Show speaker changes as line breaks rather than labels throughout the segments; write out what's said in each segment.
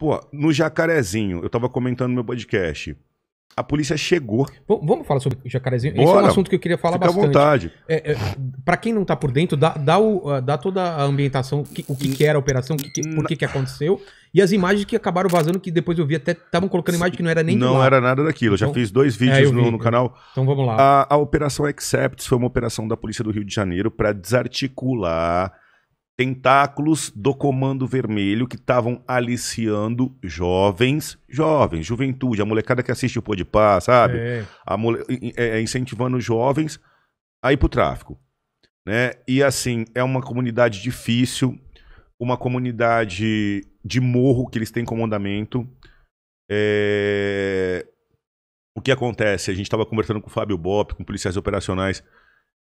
Pô, no Jacarezinho, eu tava comentando no meu podcast. A polícia chegou. vamos falar sobre o
jacarezinho. Bora, Esse é um assunto que eu queria falar fica bastante. à vontade. É, é para quem não tá por dentro, dá, dá, o, ah, dá toda a ambientação, que, o que, que, era a operação, que, que, por que, que aconteceu. E as imagens que acabaram vazando, que depois eu vi até. Estavam colocando imagem que não era nem. Não era nada daquilo. Então, já fiz dois é, vídeos é, no, vi. no, canal. Então vamos lá.
A, a Operação Except foi uma operação da Polícia do Rio de Janeiro para desarticular tentáculos do Comando Vermelho que estavam aliciando jovens, jovens, juventude, a molecada que assiste o paz, sabe? É. A mole... é, incentivando jovens a ir pro tráfico, né? E assim, é uma comunidade difícil, uma comunidade de morro que eles têm comandamento. É... O que acontece? A gente estava conversando com o Fábio Bop, com policiais operacionais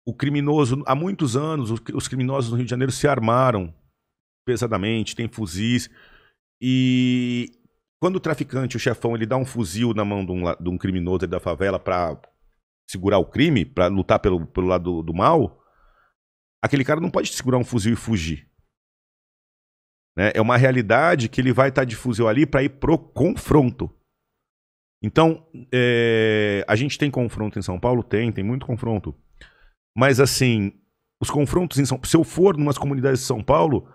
o criminoso, há muitos anos, os criminosos no Rio de Janeiro se armaram pesadamente, tem fuzis. E quando o traficante, o chefão, ele dá um fuzil na mão de um, de um criminoso da favela para segurar o crime, para lutar pelo, pelo lado do, do mal, aquele cara não pode segurar um fuzil e fugir. Né? É uma realidade que ele vai estar tá de fuzil ali para ir pro confronto. Então, é, a gente tem confronto em São Paulo? Tem, tem muito confronto. Mas assim, os confrontos em São Paulo. Se eu for numas comunidades de São Paulo,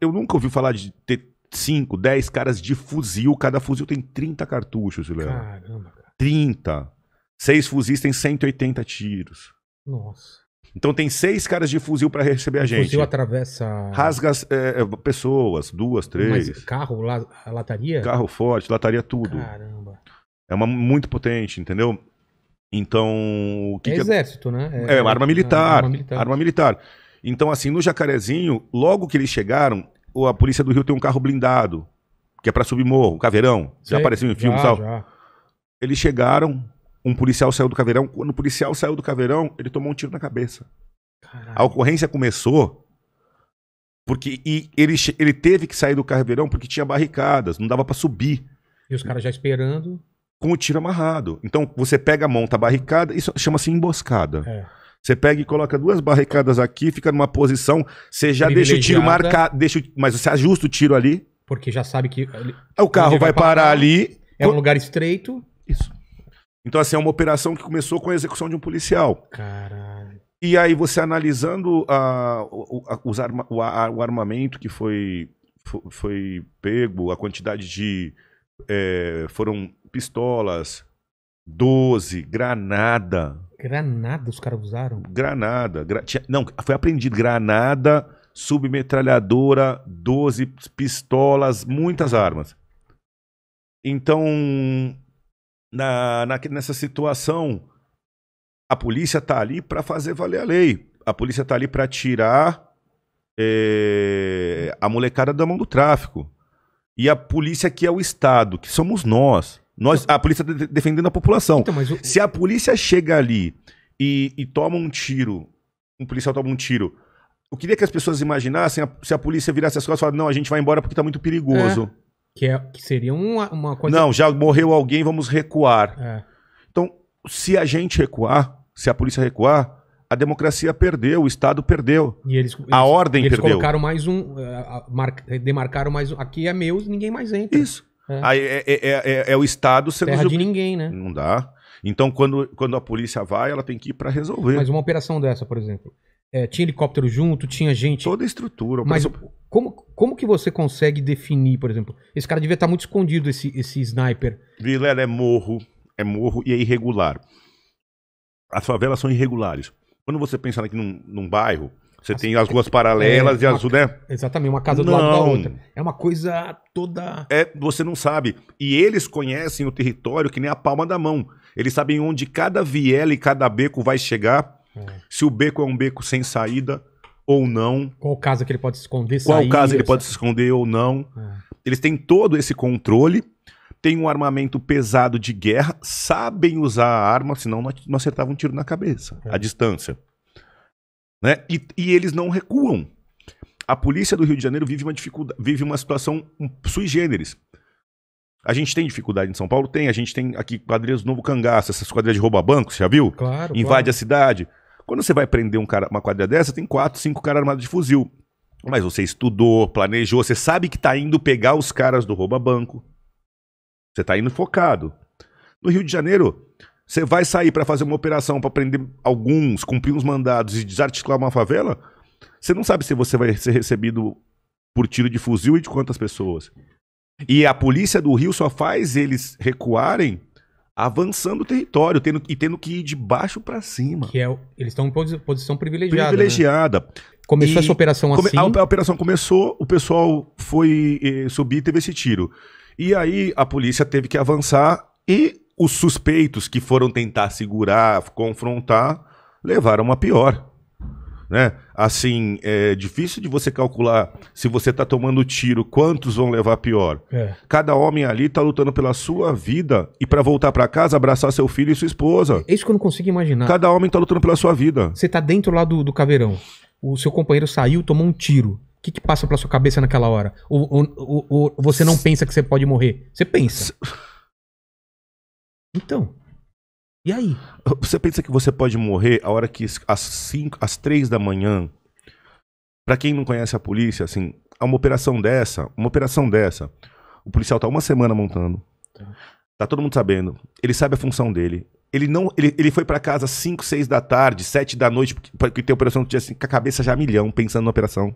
eu nunca ouvi falar de ter 5, 10 caras de fuzil. Cada fuzil tem 30 cartuchos, Leandro. Caramba, cara. 30. Seis fuzis tem 180 tiros. Nossa. Então tem seis caras de fuzil para receber a gente. Fuzil atravessa. Rasga é, é, pessoas, duas, três. Mas
carro, la, lataria? Carro
forte, lataria tudo. Caramba. É uma muito potente, entendeu? Então, o que é que exército, é... né? É, é arma, é, militar, arma militar. Arma militar. Então, assim, no Jacarezinho, logo que eles chegaram, a polícia do Rio tem um carro blindado, que é para subir morro, caveirão. Sei, já apareceu em filme tal. Já. Eles chegaram, um policial saiu do caveirão. Quando o policial saiu do caveirão, ele tomou um tiro na cabeça. A ocorrência começou porque e ele, ele teve que sair do caveirão porque tinha barricadas, não dava para subir.
E os caras já esperando
com o tiro amarrado. Então você pega, monta a barricada, isso chama-se emboscada. É. Você pega e coloca duas barricadas aqui, fica numa posição, você já deixa o tiro marcado, deixa, mas você ajusta o tiro ali.
Porque já sabe que.
Ah, o carro vai, vai parar, parar, ali. É um lugar estreito. Isso. Então, assim, é uma operação que começou com a execução de um policial. Caralho. E aí, você analisando a, a, os arma, o, a, o armamento que foi, foi, foi pego, a quantidade de. É, foram pistolas, 12, granada.
Granada os caras usaram?
Granada. Gra... Não, foi apreendido. Granada, submetralhadora, 12 pistolas, muitas armas. Então, na, na nessa situação, a polícia tá ali para fazer valer a lei. A polícia tá ali para tirar é, a molecada da mão do tráfico. E a polícia que é o Estado, que somos nós. Nós, a polícia está defendendo a população. Então, o... Se a polícia chega ali e, e, toma um tiro, um policial toma um tiro, eu queria é que as pessoas imaginassem a, se a polícia virasse as costas e falasse, não, a gente vai embora porque está muito perigoso. É.
Que, é, que seria uma, uma coisa... Não,
já morreu alguém, vamos recuar. É. Então, se a gente recuar, se a polícia recuar, a democracia perdeu, o Estado perdeu. E eles, eles a ordem eles perdeu. Eles colocaram
mais um. Uh, eh, mar, eh, demarcaram mais um. Aqui é meu, ninguém mais entra. Isso. É. Aí
é é, é, é, é, o Estado sendo. Terra de ninguém, né? Não dá. Então, quando, quando a polícia vai, ela tem que ir para resolver. Mas
uma operação dessa, por exemplo. É, tinha helicóptero
junto, tinha gente. Toda a estrutura. Mas
como, como que você consegue definir, por exemplo? Esse cara devia estar tá muito escondido, esse, esse sniper.
Vilela é morro, é morro e é irregular. As favelas são irregulares. Quando você pensa aqui num, num bairro, você as... tem as ruas paralelas é, e as, né?
Exatamente, uma casa do lado da outra. É uma coisa toda.
É, você não sabe. E eles conhecem o território que nem a palma da mão. Eles sabem onde cada viela e cada beco vai chegar. É. Se o beco é um beco sem saída ou não. Qual casa que ele pode se esconder, Qual sair, casa ele pode se esconder ou não. É. Eles têm todo esse controle tem um armamento pesado de guerra, sabem usar a arma, senão não acertava um tiro na cabeça, é. distância. Né? E, e eles não recuam. A polícia do Rio de Janeiro vive uma, dificuldade, vive uma situação sui generis. A gente tem dificuldade em São Paulo? Tem. A gente tem aqui quadrilhas do Novo Cangaço, essas quadrilhas de rouba banco, você já viu? Claro. Invade claro. a cidade. Quando você vai prender um cara, uma quadrilha dessa, tem quatro, cinco caras armados de fuzil. Mas você estudou, planejou, você sabe que está indo pegar os caras do rouba banco. Você está indo focado. No Rio de Janeiro, você vai sair para fazer uma operação para prender alguns, cumprir uns mandados e desarticular uma favela? Você não sabe se você vai ser recebido por tiro de fuzil e de quantas pessoas. E a polícia do Rio só faz eles recuarem avançando o território tendo, e tendo que ir de baixo para cima. Que é, eles estão em
posição privilegiada. Né? Privilegiada. Né? Começou e essa operação come, assim? A, a,
operação começou, o pessoal foi eh, subir e teve esse tiro. E aí a polícia teve que avançar e os suspeitos que foram tentar segurar, confrontar, levaram a pior. Né? Assim, é difícil de você calcular se você está tomando tiro, quantos vão levar pior. É. Cada homem ali está lutando pela sua vida e para voltar para casa abraçar seu filho e sua esposa. É
isso que eu não consigo imaginar. Cada
homem está lutando pela sua vida.
Você está dentro lá do, do caveirão. O seu companheiro saiu, tomou um tiro. O que, que passa pela sua cabeça naquela hora? Ou, ou, ou, ou você não pensa que você pode morrer? Você pensa.
Então, e aí? Você pensa que você pode morrer a hora que às 5, às 3 da manhã? Para quem não conhece a polícia, assim, há uma operação dessa, uma operação dessa. O policial tá uma semana montando. Tá, tá todo mundo sabendo. Ele sabe a função dele. Ele não, ele, ele foi para casa às 5, 6 da tarde, 7 da noite, porque tem operação que tinha assim, com a cabeça já a milhão, pensando na operação.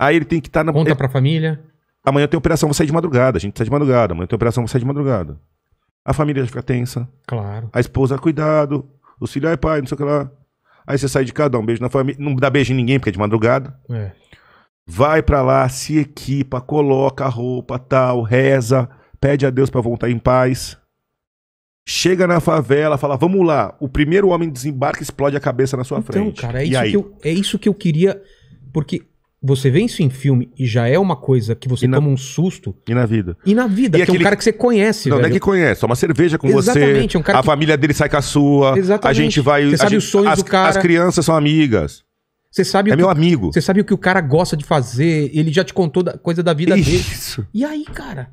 Aí ele tem que estar tá na Conta para pra família. Amanhã tem operação, você sair de madrugada. A gente sai de madrugada. Amanhã tem operação, você sair de madrugada. A família já fica tensa. Claro. A esposa, cuidado. Os filhos, ai pai, não sei o que lá. Aí você sai de casa, dá um beijo na família. Não dá beijo em ninguém, porque é de madrugada. É. Vai para lá, se equipa, coloca a roupa, tal, reza, pede a Deus para voltar em paz. Chega na favela, fala, vamos lá. O primeiro homem desembarca explode a cabeça na sua então, frente. Então, cara, é isso, eu,
é isso que eu queria. Porque você vê isso em filme e já é uma coisa que você na... toma um susto. E na vida. E na vida, e que aquele... é um cara que você conhece. Não, velho. não é que
conhece, é uma cerveja com Exatamente, você. É um cara a que... família dele sai com a sua. Exatamente. A gente vai. Você sabe gente... os sonhos as, do cara. As crianças são amigas.
Você sabe é meu amigo. Você sabe o que o cara gosta de fazer. Ele já te contou da... coisa da vida isso.
dele. E aí, cara?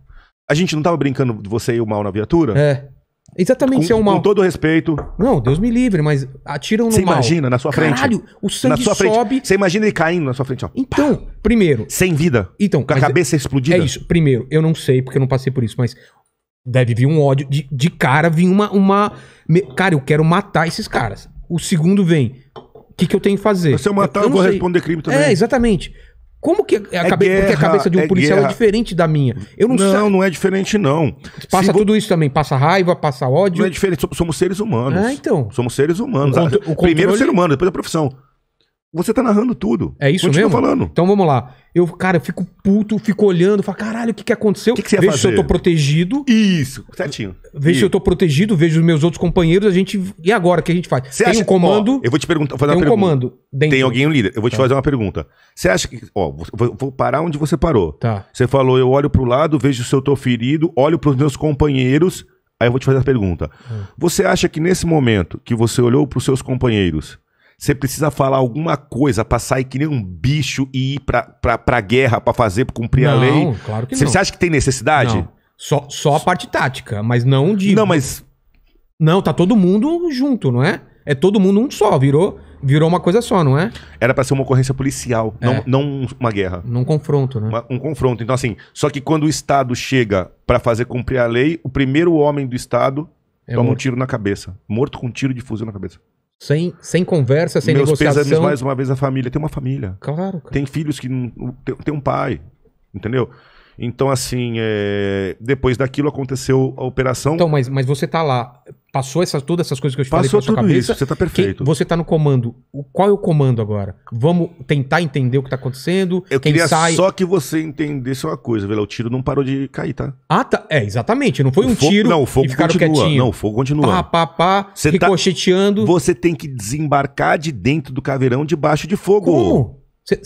A gente não tava brincando de você e o mal na viatura? É. Exatamente, com, isso é um mal. Com todo respeito. Não, Deus me livre, mas atiram no Você imagina na sua frente? Caralho, o sangue na sua sobe. Você
imagina ele caindo na sua frente, ó. Então, Pá. primeiro. Sem vida. Então, com a é- cabeça é, explodida. É isso. Primeiro, eu não sei porque eu não passei por isso, mas deve vir um ódio de, de cara, vir uma uma cara, eu quero matar esses caras. O segundo vem, o que, que eu tenho que fazer? Se é eu matar, eu, eu vou sei. responder crime é, também. É, exatamente. Como que a, é cabe... guerra, a cabeça de um é policial é guerra. é diferente da minha? Eu não, não sei.
Não, é diferente, não. Passa Se tudo vo... isso também. Passa raiva, passa ódio. Não é diferente. Somos seres humanos. Ah, então. Somos seres humanos. O contro... Ah, o controle... Primeiro o ser humano, depois a profissão. Você tá narrando
tudo. É isso Continua mesmo? falando. Então vamos lá. Eu, cara, eu fico puto, fico olhando, falo, caralho, o que, que aconteceu? O que, que você ia fazer? se eu tô protegido. Isso, certinho. Vejo se eu tô protegido, vejo os meus outros companheiros, a gente. E agora o que a gente faz? Você tem acha... um comando. Ó, eu vou te perguntar, fazer tem uma um pergunta. comando. Dentro. Tem alguém
um líder. Eu vou te Tá. fazer uma pergunta. Você acha que. Ó, vou, vou parar onde você parou. Tá. Você falou, eu olho pro lado, vejo se eu tô ferido, olho pros meus companheiros. Aí eu vou te fazer a pergunta. Hum. Você acha que nesse momento que você olhou pros seus companheiros, você precisa falar alguma coisa pra sair que nem um bicho e ir pra, pra, pra guerra pra fazer, pra cumprir não, a lei? Claro que você, não. Você acha que tem necessidade? Não.
Só, só a parte tática, mas não de. Não, mas. Não, tá todo
mundo junto, não é? É todo mundo um só, virou, virou uma coisa só, não é? Era para ser uma ocorrência policial, é. não, não uma guerra. Num confronto, né? Uma, um confronto. Então, assim, só que quando o Estado chega para fazer cumprir a lei, o primeiro homem do Estado é toma morto. um tiro na cabeça. Morto com um tiro de fuzil na cabeça. Sem, sem conversa, sem Meus negociação. Meus mais uma vez a família. Tem uma família. Claro, cara. Tem filhos que... Tem, tem um pai, entendeu? Então, assim, é... depois daquilo aconteceu a operação. Então, mas, mas você tá lá, passou essas, todas essas coisas que eu te passou falei Passou tudo cabeça, Isso, você tá perfeito.
Quem, você tá no comando. O, qual é o comando agora? Vamos tentar entender o que tá acontecendo. Eu queria sai... só
que você entendesse uma coisa, velho O tiro não parou de cair, tá? Ah, tá. É, exatamente. Não foi o um fogo, tiro. Não, o fogo continua. Quietinho. Não, o fogo continua. Pá, pá, pá, você tá- ricocheteando. Tá... Você tem que desembarcar de dentro do caveirão debaixo de fogo. Como? Você...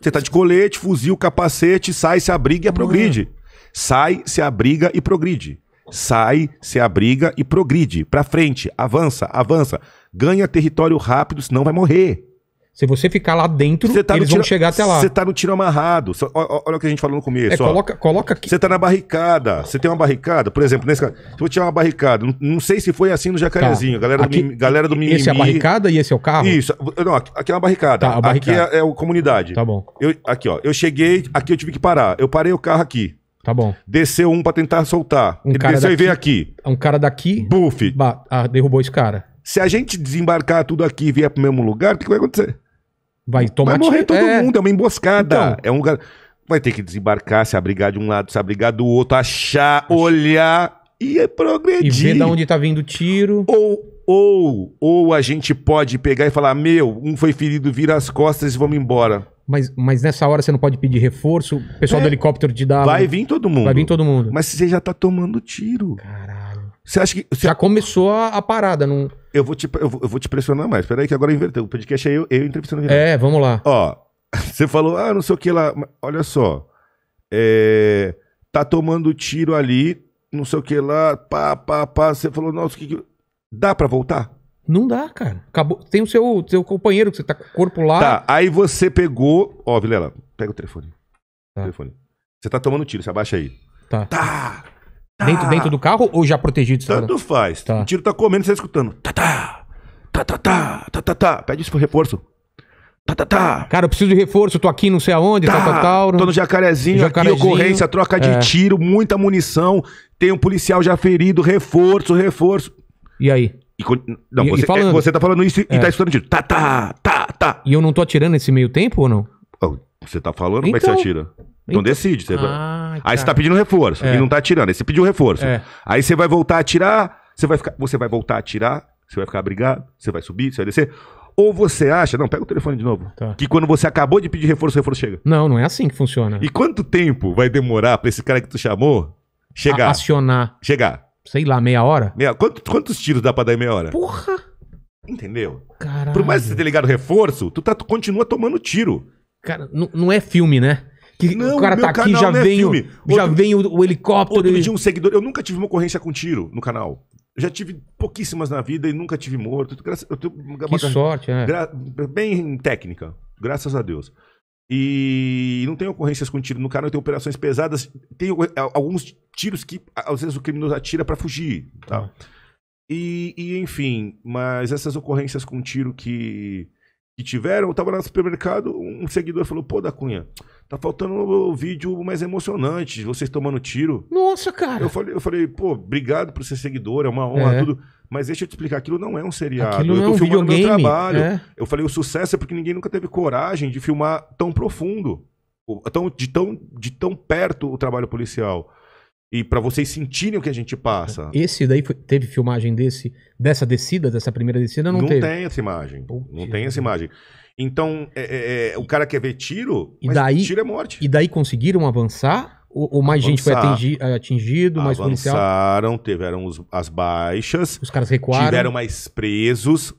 Você tá de colete, fuzil, capacete, sai, se abriga e é. progride. Sai, se abriga e progride. Sai, se abriga e progride. Pra frente, avança, avança. Ganha território rápido, senão vai morrer. Se você ficar lá dentro, tá eles tiro, vão chegar até lá. Você tá no tiro amarrado. Só, olha, olha, o que a gente falou no começo. É, coloca, coloca aqui. Você tá na barricada. Você tem uma barricada, por exemplo, nesse caso. Eu eu tirar uma barricada, não, não, sei se foi assim no Jacarezinho. Tá. Galera, aqui, do, galera do Mimimi. Esse é a barricada e esse é o carro? Isso. Não, aqui é uma barricada. Tá, barricada. Aqui é, é a comunidade. Tá bom. Eu, aqui, ó. Eu cheguei, aqui eu tive que parar. Eu parei o carro aqui. Tá bom. Desceu um para tentar soltar. Um Ele cara desceu daqui, e veio aqui. Um cara daqui. Buff. Ah, derrubou esse cara. Se a gente desembarcar tudo aqui e vier pro mesmo lugar, o que vai acontecer? Vai tomar Vai morrer todo é. mundo, é uma emboscada. Então, é um lugar. Vai ter que desembarcar, se abrigar de um lado, se abrigar do outro, achar, olhar e progredir. É e ver de onde tá vindo o tiro. Ou ou, ou a gente pode pegar e falar: meu, um foi ferido, vira as costas e vamos embora.
Mas, mas nessa hora você não pode pedir reforço, o pessoal é, do helicóptero te dá. Vai vir todo mundo.
Vai vir todo mundo. Mas você já tá tomando tiro. Caralho. Você acha que. Você... Já começou a, a parada, não. Eu vou te, eu vou, eu vou te pressionar mais. Peraí, que agora inverteu. O podcast é eu, eu entrevistando o Renan. É, vamos lá. Ó, você falou, ah, não sei o que lá. Olha só. É, tá tomando tiro ali, não sei o que lá, pá, pá, pá. Você falou, nossa, o que, que. Dá pra voltar? Não dá, cara. Acabou. Tem o seu, seu
companheiro que você tá com
o corpo lá. Tá, aí você pegou. Ó, Vilela, pega o telefone. Tá. O telefone. Você tá tomando tiro, você abaixa aí. Tá. Tá. Tá. Dentro, dentro do carro ou já protegido? Tá Tanto faz. Tá. O tiro tá comendo, você tá escutando. Tá, tá, tá, tá, tá, tá, tá, tá. Pede isso pro reforço. Tá, tá, tá.
Cara, eu preciso de reforço, tô aqui não sei aonde,
tá, tá, tá, Tô no jacarezinho, jacarezinho aqui, ocorrência, troca de é. tiro, muita munição, tem um policial já ferido, reforço, reforço. E aí?
E, não, e, você, e é, falando, é, você tá falando isso e tá é. tá escutando tiro. Tá, tá, tá, tá. E eu não tô atirando nesse meio
tempo ou não? Oh. Você tá falando, como é que você Então- atira? Então, Então- decide. Você vai- ah, Aí você tá, tá. pedindo reforço É. e não tá atirando. Aí você pediu reforço. É. Aí você vai voltar a atirar, você vai, ficar, você vai voltar a atirar, você vai ficar brigado, você vai subir, você vai descer. Ou você acha, não, pega o telefone de novo, Tá. que quando você acabou de pedir reforço, o reforço chega. Não, não é assim que funciona. E quanto tempo vai demorar pra esse cara que tu chamou chegar? Acionar, Chegar. sei lá, meia hora? Meia- quanto- quantos tiros dá pra dar em meia hora? Porra! Entendeu? Caralho. Por mais que você tenha ligado reforço, tu tá, tu continua tomando tiro.
Cara, não, não é filme, né? Que não, o cara tá aqui, já é vem, o, já
vem o, o helicóptero. Outro e... dia um seguidor. Eu nunca tive uma ocorrência com tiro no canal. Já tive pouquíssimas na vida e nunca tive morto. eu tenho uma que sorte, né? Gra... Bem técnica, graças a Deus. E não tem ocorrências com tiro no canal, tem operações pesadas. Tem alguns tiros que às vezes o criminoso atira para fugir. Tá? Ah. E, e enfim, mas essas ocorrências com tiro que que tiveram, eu tava no supermercado, um seguidor falou, pô, da Cunha, tá faltando um vídeo mais emocionante, vocês tomando tiro. Nossa, cara. Eu falei, eu falei pô, obrigado por ser seguidor, é uma honra, é. tudo. Mas deixa eu te explicar, aquilo não é um seriado. Aquilo eu é tô é um filmando videogame. meu trabalho. É. Eu falei, o sucesso é porque ninguém nunca teve coragem de filmar tão profundo, tão, de, tão, de tão perto o trabalho policial. E para vocês sentirem o que a gente passa.
Esse daí foi, teve filmagem desse dessa descida, dessa primeira descida? Não, não teve. tem
essa imagem. não tem essa imagem. Então, é, é, é, o cara quer ver tiro,
e mas daí, tiro é morte. E daí conseguiram avançar? Ou, ou mais Avançar. gente foi atingi,
atingido, mais policial? Avançaram, tiveram os, as baixas. Os caras recuaram. Tiveram mais presos,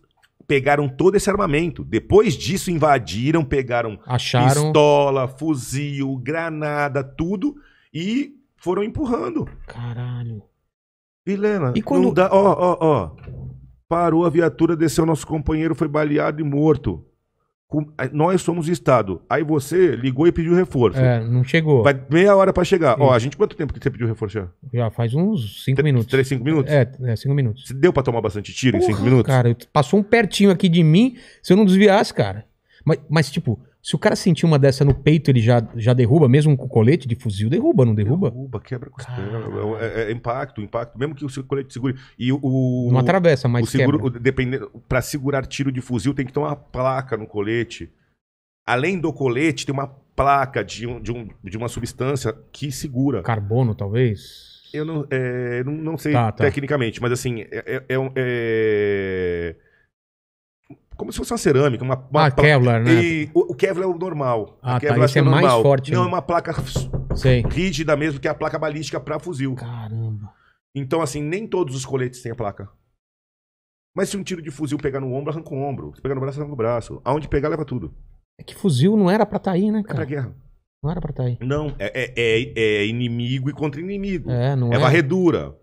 pegaram todo esse armamento. Depois disso, invadiram, pegaram Acharam. pistola, fuzil, granada, tudo. E foram empurrando. Caralho. Vilela, e quando... não dá. Ó, ó, ó. Parou a viatura, desceu nosso companheiro, foi baleado e morto. Com... Eh, nós somos Estado. Aí você ligou e pediu reforço. É, não chegou. Vai meia hora para chegar. Sim. Ó, a gente, quanto tempo que você pediu reforço já?
Já faz uns 5 minutos. 3, 5 minutos? É, 5 é, minutos. Você deu para tomar bastante tiro Porra, em 5 minutos? Cara, passou um pertinho aqui de mim. Se eu não desviasse, cara. Mas, mas tipo, se o cara sentir uma dessa no peito, ele já, já derruba, mesmo com colete de fuzil, derruba, não derruba? Derruba,
quebra costela. É é, é, é, é, impacto, impacto. Mesmo que o colete segure. E o, o não atravessa, mas o seguro, Para segurar tiro de fuzil, tem que ter uma placa no colete. Além do colete, tem uma placa de, um, de, um, de uma substância que segura. Carbono, talvez? Eu não, é, não, não sei tá, tá. tecnicamente, mas assim, é, é, é como se fosse uma cerâmica, uma, uma ah, Kevlar, né? E, o, o, Kevlar é o normal. Ah, a tá, Kevlar tá, esse é, é, o normal. mais forte. Não, é uma placa Sei. rígida mesmo, que é a placa balística para fuzil. Caramba. Então, assim, nem todos os coletes têm a placa. Mas se um tiro de fuzil pegar no ombro, arranca o ombro. Se pegar no braço, arranca o braço. Aonde pegar, leva tudo. É que
fuzil não era pra estar tá aí, né, cara? É pra guerra. Não era pra estar tá aí.
Não, é, é, é, é, inimigo e contra inimigo. É, não é. É varredura.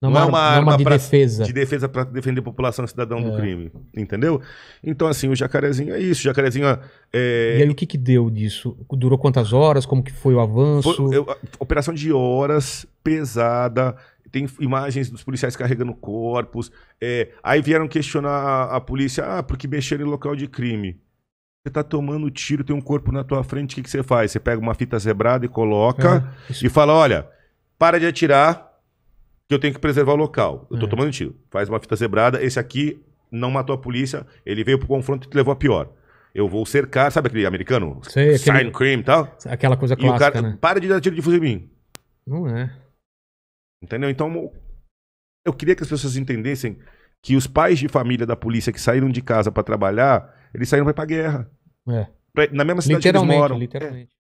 Não, não é, é uma arma de pra, defesa. De defesa para defender a população cidadão é. do crime. Entendeu? Então, assim, o jacarezinho é isso. O jacarezinho é... E aí, o que, que deu disso? Durou quantas horas? Como que foi o avanço? Foi, eu, operação de horas, pesada. Tem imagens dos policiais carregando corpos. É, aí vieram questionar a, a polícia. Ah, porque mexeram em local de crime. Você tá tomando tiro, tem um corpo na tua frente, o que, que você faz? Você pega uma fita zebrada e coloca é, e fala: olha, para de atirar, que eu tenho que preservar o local. Eu tô é. tomando tiro. Faz uma fita zebrada, esse aqui não matou a polícia, ele veio pro confronto e te levou a pior. Eu vou cercar, sabe aquele americano? Sei, Sign aquele... crime e tal?
Aquela coisa clássica, e o cara, né?
para de dar tiro de fuzil em mim. Não é. Entendeu? Então, eu queria que as pessoas entendessem que os pais de família da polícia que saíram de casa para trabalhar, eles saíram para ir pra guerra. É. Pra, na mesma cidade que eles moram. Literalmente. É.